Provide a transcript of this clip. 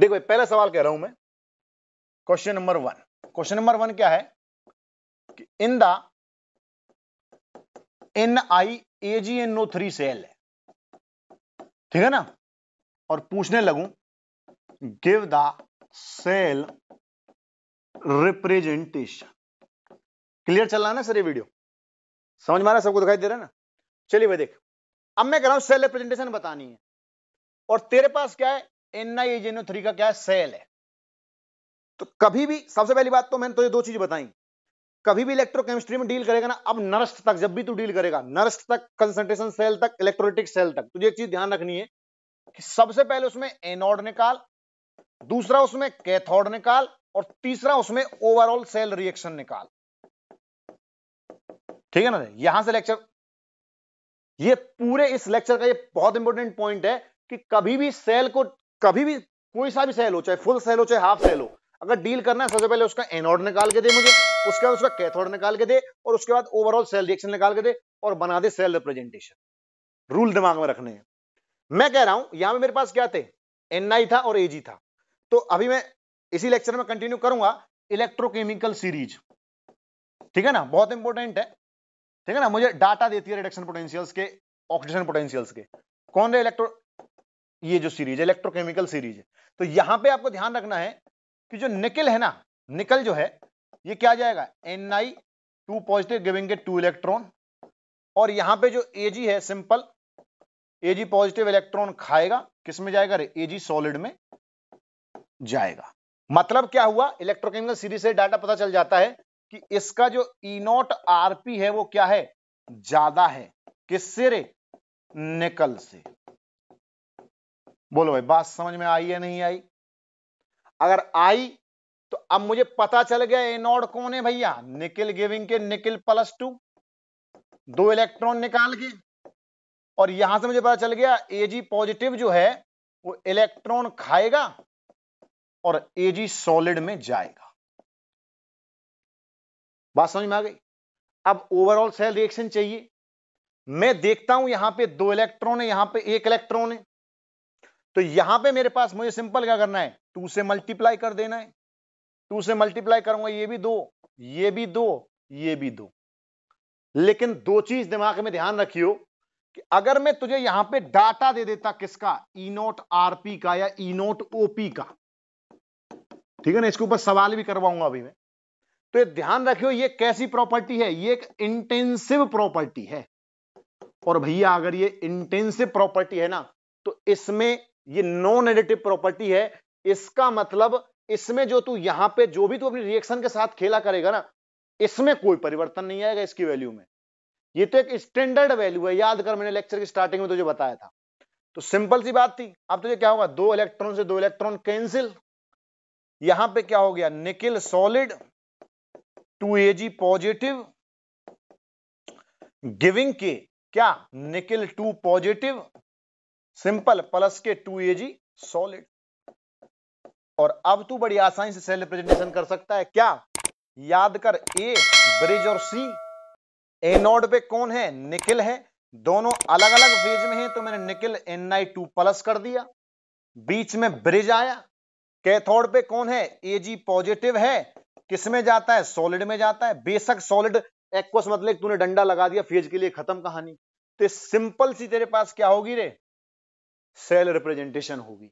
देखो पहला सवाल कह रहा हूं मैं question number one question number one क्या है कि in the N I A G N O three cell है ठीक है ना और पूछने लगू give the cell representation clear चल रहा है ना सर ये वीडियो समझ में आ रहा है सबको दिखाई दे रहा है ना चलिए भाई देख अब मैं कह रहा हूं सेल रिप्रेजेंटेशन बतानी है और तेरे पास क्या है एनआईजेनो थ्री का क्या है सेल है तो कभी भी सबसे पहली बात तो मैंने तुझे तो दो चीज बताई कभी भी इलेक्ट्रोकेमिस्ट्री में डील करेगा ना अब नर्स्ट तक जब भी तू डील करेगा नर्स्ट तक कंसंट्रेशन सेल तक इलेक्ट्रोलिटिक सेल तक तुझे एक चीज ध्यान रखनी है कि सबसे पहले उसमें एनोड निकाल दूसरा उसमें कैथोड निकाल और तीसरा उसमें ओवरऑल सेल रिएक्शन निकाल ठीक है ना यहां से लेक्चर ये पूरे इस लेक्चर का ये बहुत इंपॉर्टेंट पॉइंट है कि कभी भी सेल को कभी भी कोई सा भी सेल हो चाहे फुल सेल हो चाहे हाफ सेल हो अगर डील करना है सबसे पहले उसका एनोड निकाल के दे मुझे उसके बाद उसका कैथोड निकाल के दे और उसके बाद ओवरऑल सेल रिएक्शन निकाल के दे और बना दे सेल रिप्रेजेंटेशन रूल दिमाग में रखने हैं मैं कह रहा हूं यहां में मेरे पास क्या थे एनआई था और एजी था तो अभी मैं इसी लेक्चर में कंटिन्यू करूंगा इलेक्ट्रोकेमिकल सीरीज ठीक है ना बहुत इंपॉर्टेंट है ठीक है ना मुझे डाटा देती है रिडक्शन पोटेंशियल्स के ऑक्सीजन पोटेंशियल्स के कौन रहे इलेक्ट्रो ये जो सीरीज है इलेक्ट्रोकेमिकल सीरीज है तो यहां पे आपको ध्यान रखना है कि जो निकल है ना निकल जो है ये क्या जाएगा N I two positive giving it two electron और यहां पे जो एजी है सिंपल एजी पॉजिटिव इलेक्ट्रॉन खाएगा किसमें जाएगा रे एजी सॉलिड में जाएगा मतलब क्या हुआ इलेक्ट्रोकेमिकल सीरीज से डाटा पता चल जाता है कि इसका जो ई इनोट आरपी है वो क्या है ज्यादा है किससे रे निकल से बोलो भाई बात समझ में आई या नहीं आई अगर आई तो अब मुझे पता चल गया एनोड कौन है भैया निकिल गिविंग के निकिल प्लस टू दो इलेक्ट्रॉन निकाल के और यहां से मुझे पता चल गया एजी पॉजिटिव जो है वो इलेक्ट्रॉन खाएगा और एजी सॉलिड में जाएगा बात समझ में आ गई अब ओवरऑल सेल रिएक्शन चाहिए मैं देखता हूं यहां पे दो इलेक्ट्रॉन है यहां पे एक इलेक्ट्रॉन है तो यहां पे मेरे पास मुझे सिंपल क्या करना है टू से मल्टीप्लाई कर देना है टू से मल्टीप्लाई करूंगा ये भी दो ये भी दो ये भी दो लेकिन दो चीज दिमाग में ध्यान रखियो कि अगर मैं तुझे यहां पे डाटा दे देता किसका ई e नोट आरपी का या ई e नोट ओपी का ठीक है ना इसके ऊपर सवाल भी करवाऊंगा अभी मैं तो ये ध्यान रखियो ये कैसी प्रॉपर्टी है ये एक इंटेंसिव प्रॉपर्टी है और भैया अगर ये इंटेंसिव प्रॉपर्टी है ना तो इसमें ये नॉन एडिटिव प्रॉपर्टी है इसका मतलब इसमें जो तू यहां पे जो भी तू अपनी रिएक्शन के साथ खेला करेगा ना इसमें कोई परिवर्तन नहीं आएगा इसकी वैल्यू में ये तो एक स्टैंडर्ड वैल्यू है याद कर मैंने लेक्चर की स्टार्टिंग में तुझे बताया था तो सिंपल सी बात थी अब तुझे क्या होगा दो इलेक्ट्रॉन से दो इलेक्ट्रॉन कैंसिल यहां पे क्या हो गया nickel solid two AG positive giving के क्या nickel two positive simple plus के टू ए जी सॉलिड और अब तू बड़ी आसानी से सेल रिप्रेजेंटेशन कर सकता है क्या याद कर ए ब्रिज और सी एनोड पे कौन है निकिल है दोनों अलग अलग फेज में है तो मैंने nickel N I two plus कर दिया बीच में ब्रिज आया कैथोड पे कौन है ए जी पॉजिटिव है किस में जाता है सॉलिड में जाता है बेशक सॉलिड एक्वस मतलब तूने डंडा लगा दिया फेज के लिए खत्म कहानी तो सिंपल सी तेरे पास क्या होगी रे सेल रिप्रेजेंटेशन होगी